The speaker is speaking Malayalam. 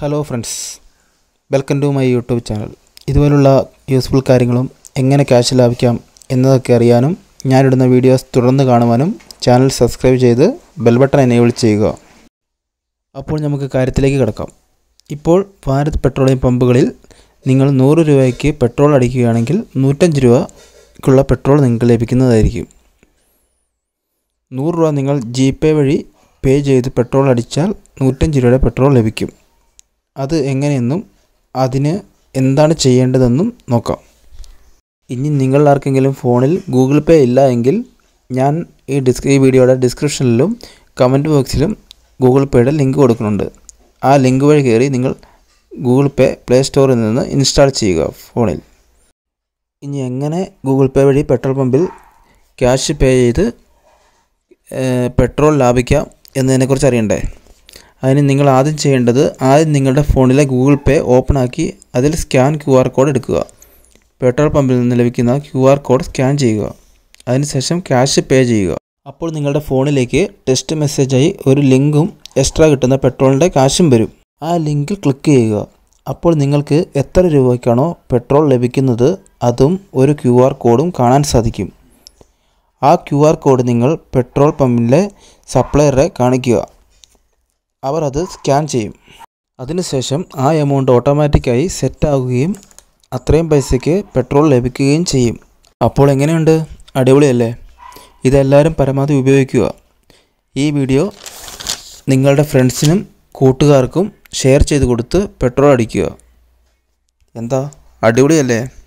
hello friends welcome to my YouTube channel ഇതുപോലുള്ള യൂസ്ഫുൾ കാര്യങ്ങളും എങ്ങനെ ക്യാഷ് ലാഭിക്കാം എന്നതൊക്കെ അറിയാനും ഞാനിടുന്ന വീഡിയോസ് തുടർന്ന് കാണുവാനും ചാനൽ സബ്സ്ക്രൈബ് ചെയ്ത് ബെൽ ബട്ടൺ എനേബിൾ ചെയ്യുക അപ്പോൾ നമുക്ക് കാര്യത്തിലേക്ക് കിടക്കാം ഇപ്പോൾ ഭാരത് പെട്രോളിയം പമ്പുകളിൽ നിങ്ങൾ നൂറ് രൂപയ്ക്ക് പെട്രോൾ അടിക്കുകയാണെങ്കിൽ നൂറ്റഞ്ച് രൂപക്കുള്ള പെട്രോൾ നിങ്ങൾക്ക് ലഭിക്കുന്നതായിരിക്കും നൂറ് രൂപ നിങ്ങൾ ജി പേ വഴി പേ ചെയ്ത് പെട്രോൾ അടിച്ചാൽ നൂറ്റഞ്ച് രൂപയുടെ പെട്രോൾ ലഭിക്കും അത് എങ്ങനെയെന്നും അതിന് എന്താണ് ചെയ്യേണ്ടതെന്നും നോക്കാം ഇനി നിങ്ങൾ ആർക്കെങ്കിലും ഫോണിൽ ഗൂഗിൾ പേ ഇല്ല എങ്കിൽ ഞാൻ ഈ ഡിസ് ഈ വീഡിയോയുടെ ഡിസ്ക്രിപ്ഷനിലും കമൻറ്റ് ബോക്സിലും ഗൂഗിൾ പേയുടെ ലിങ്ക് കൊടുക്കുന്നുണ്ട് ആ ലിങ്ക് വഴി കയറി നിങ്ങൾ ഗൂഗിൾ പേ പ്ലേ സ്റ്റോറിൽ നിന്ന് ഇൻസ്റ്റാൾ ചെയ്യുക ഫോണിൽ ഇനി എങ്ങനെ ഗൂഗിൾ പേ വഴി പെട്രോൾ പമ്പിൽ ക്യാഷ് പേ ചെയ്ത് പെട്രോൾ ലാഭിക്കാം എന്നതിനെക്കുറിച്ച് അറിയണ്ടേ അതിന് നിങ്ങൾ ആദ്യം ചെയ്യേണ്ടത് ആദ്യം നിങ്ങളുടെ ഫോണിലെ ഗൂഗിൾ പേ ഓപ്പൺ ആക്കി അതിൽ സ്കാൻ ക്യു ആർ കോഡ് എടുക്കുക പെട്രോൾ പമ്പിൽ നിന്ന് ലഭിക്കുന്ന ക്യു ആർ കോഡ് സ്കാൻ ചെയ്യുക അതിനുശേഷം ക്യാഷ് പേ ചെയ്യുക അപ്പോൾ നിങ്ങളുടെ ഫോണിലേക്ക് ടെക്സ്റ്റ് മെസ്സേജായി ഒരു ലിങ്കും എക്സ്ട്രാ കിട്ടുന്ന പെട്രോളിൻ്റെ കാശും വരും ആ ലിങ്കിൽ ക്ലിക്ക് ചെയ്യുക അപ്പോൾ നിങ്ങൾക്ക് എത്ര രൂപയ്ക്കാണോ പെട്രോൾ ലഭിക്കുന്നത് അതും ഒരു ക്യു ആർ കോഡും കാണാൻ സാധിക്കും ആ ക്യു ആർ കോഡ് നിങ്ങൾ പെട്രോൾ പമ്പിലെ സപ്ലയറെ കാണിക്കുക അവർ അത് സ്കാൻ ചെയ്യും അതിനുശേഷം ആ എമൗണ്ട് ഓട്ടോമാറ്റിക്കായി സെറ്റാകുകയും അത്രയും പൈസയ്ക്ക് പെട്രോൾ ലഭിക്കുകയും ചെയ്യും അപ്പോൾ എങ്ങനെയുണ്ട് അടിപൊളിയല്ലേ ഇതെല്ലാവരും പരമാവധി ഉപയോഗിക്കുക ഈ വീഡിയോ നിങ്ങളുടെ ഫ്രണ്ട്സിനും കൂട്ടുകാർക്കും ഷെയർ ചെയ്ത് കൊടുത്ത് പെട്രോൾ അടിക്കുക എന്താ അടിപൊളിയല്ലേ